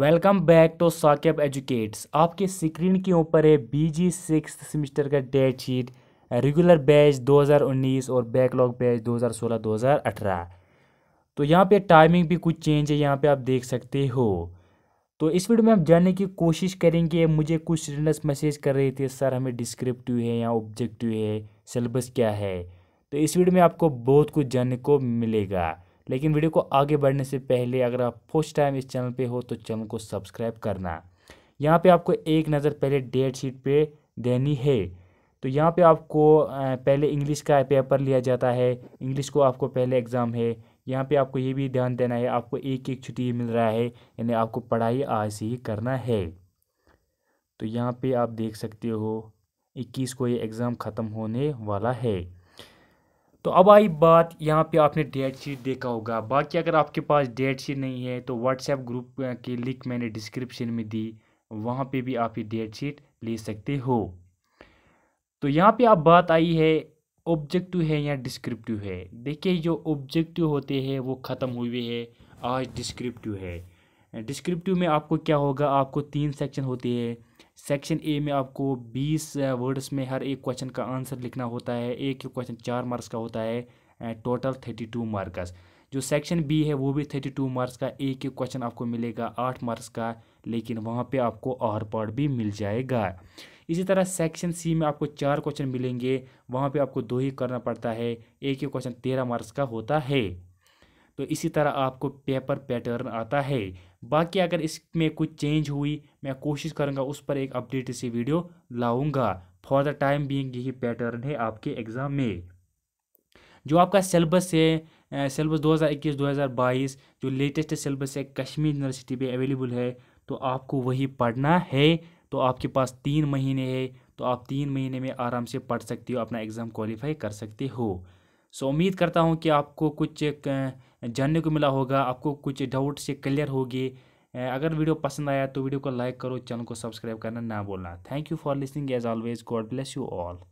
welcome back to Saqib educates आपके screen के ऊपर है बीजी सिक्स सेमिस्टर का डेट शीट रेगुलर बैच 2019 और बैकलॉग बैच 2016-2018 तो यहाँ पे टाइमिंग भी कुछ चेंज है यहाँ पे आप देख सकते हो तो इस वीडियो में आप जानने की कोशिश करेंगे मुझे कुछ स्टूडेंट्स मैसेज कर रहे थे सर हमें डिस्क्रिप्टिव है या ऑब्जेक्टिव है सिलेबस क्या है तो इस वीडियो में आपको बहुत कुछ जानने को मिलेगा लेकिन वीडियो को आगे बढ़ने से पहले अगर आप फर्स्ट टाइम इस चैनल पे हो तो चैनल को सब्सक्राइब करना यहाँ पे आपको एक नज़र पहले डेट शीट पे देनी है तो यहाँ पे आपको पहले इंग्लिश का पेपर लिया जाता है इंग्लिश को आपको पहले एग्ज़ाम है यहाँ पे आपको ये भी ध्यान देना है आपको एक एक छुट्टी मिल रहा है यानी आपको पढ़ाई आज से ही करना है तो यहाँ पर आप देख सकते हो इक्कीस को ये एग्ज़ाम ख़त्म होने वाला है तो अब आई बात यहाँ पे आपने डेट शीट देखा होगा बाकी अगर आपके पास डेट शीट नहीं है तो व्हाट्सएप ग्रुप की लिंक मैंने डिस्क्रिप्शन में दी वहाँ पे भी आप ये डेट शीट ले सकते हो तो यहाँ पे आप बात आई है ऑब्जेक्टिव है या डिस्क्रिप्टिव है देखिए जो ऑब्जेक्टिव होते हैं वो ख़त्म हुए है आज डिस्क्रिप्टिव है डिस्क्रिप्टिव में आपको क्या होगा आपको तीन सेक्शन होते हैं सेक्शन ए में आपको बीस वर्ड्स में हर एक क्वेश्चन का आंसर लिखना होता है एक ही क्वेश्चन चार मार्क्स का होता है टोटल थर्टी टू मार्क्स जो सेक्शन बी है वो भी थर्टी टू मार्क्स का एक एक क्वेश्चन आपको मिलेगा आठ मार्क्स का लेकिन वहाँ पे आपको आर पार्ट भी मिल जाएगा इसी तरह सेक्शन सी में आपको चार क्वेश्चन मिलेंगे वहाँ पे आपको दो ही करना पड़ता है एक ही क्वेश्चन तेरह मार्क्स का होता है तो इसी तरह आपको पेपर पैटर्न आता है बाकी अगर इसमें कुछ चेंज हुई मैं कोशिश करूँगा उस पर एक अपडेट से वीडियो लाऊँगा फॉर द टाइम बींग यही पैटर्न है आपके एग्ज़ाम में जो आपका सिलेबस है सिलेबस 2021-2022 जो लेटेस्ट सिलेबस है कश्मीर यूनिवर्सिटी पे अवेलेबल है तो आपको वही पढ़ना है तो आपके पास तीन महीने है तो आप तीन महीने में आराम से पढ़ सकते हो अपना एग्ज़ाम क्वालिफाई कर सकते हो सो उम्मीद करता हूँ कि आपको कुछ जानने को मिला होगा आपको कुछ डाउट से क्लियर होगी अगर वीडियो पसंद आया तो वीडियो को लाइक करो चैनल को सब्सक्राइब करना ना बोलना thank you for listening as always God bless you all